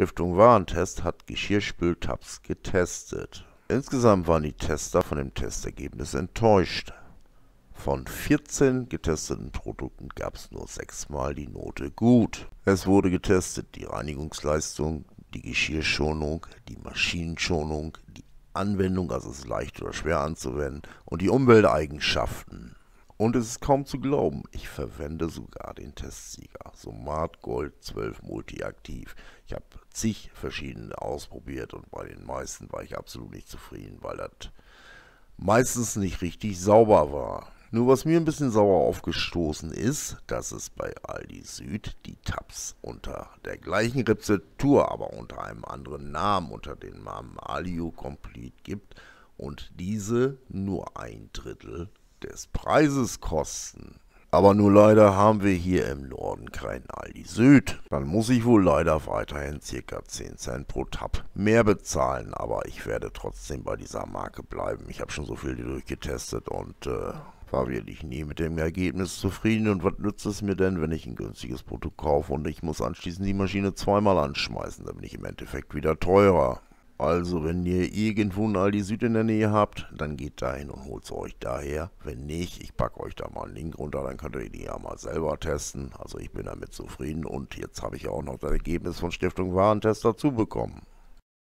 Stiftung Warentest hat Geschirrspültabs getestet. Insgesamt waren die Tester von dem Testergebnis enttäuscht. Von 14 getesteten Produkten gab es nur 6 mal die Note gut. Es wurde getestet die Reinigungsleistung, die Geschirrschonung, die Maschinenschonung, die Anwendung, also es ist leicht oder schwer anzuwenden, und die Umwelteigenschaften. Und es ist kaum zu glauben, ich verwende sogar den Testsieger, Somat Gold 12 Multiaktiv. Ich habe zig verschiedene ausprobiert und bei den meisten war ich absolut nicht zufrieden, weil das meistens nicht richtig sauber war. Nur was mir ein bisschen sauer aufgestoßen ist, dass es bei Aldi Süd die Tabs unter der gleichen Rezeptur, aber unter einem anderen Namen, unter dem Namen Alio Complete gibt und diese nur ein Drittel des Preises kosten. Aber nur leider haben wir hier im Norden kein Aldi Süd. Dann muss ich wohl leider weiterhin circa 10 Cent pro Tab mehr bezahlen. Aber ich werde trotzdem bei dieser Marke bleiben. Ich habe schon so viel durchgetestet und äh, war wirklich nie mit dem Ergebnis zufrieden. Und was nützt es mir denn, wenn ich ein günstiges Produkt kaufe und ich muss anschließend die Maschine zweimal anschmeißen? Dann bin ich im Endeffekt wieder teurer. Also wenn ihr irgendwo ein Aldi Süd in der Nähe habt, dann geht da hin und holt es euch daher. Wenn nicht, ich packe euch da mal einen Link runter, dann könnt ihr die ja mal selber testen. Also ich bin damit zufrieden und jetzt habe ich auch noch das Ergebnis von Stiftung Warentest dazu bekommen.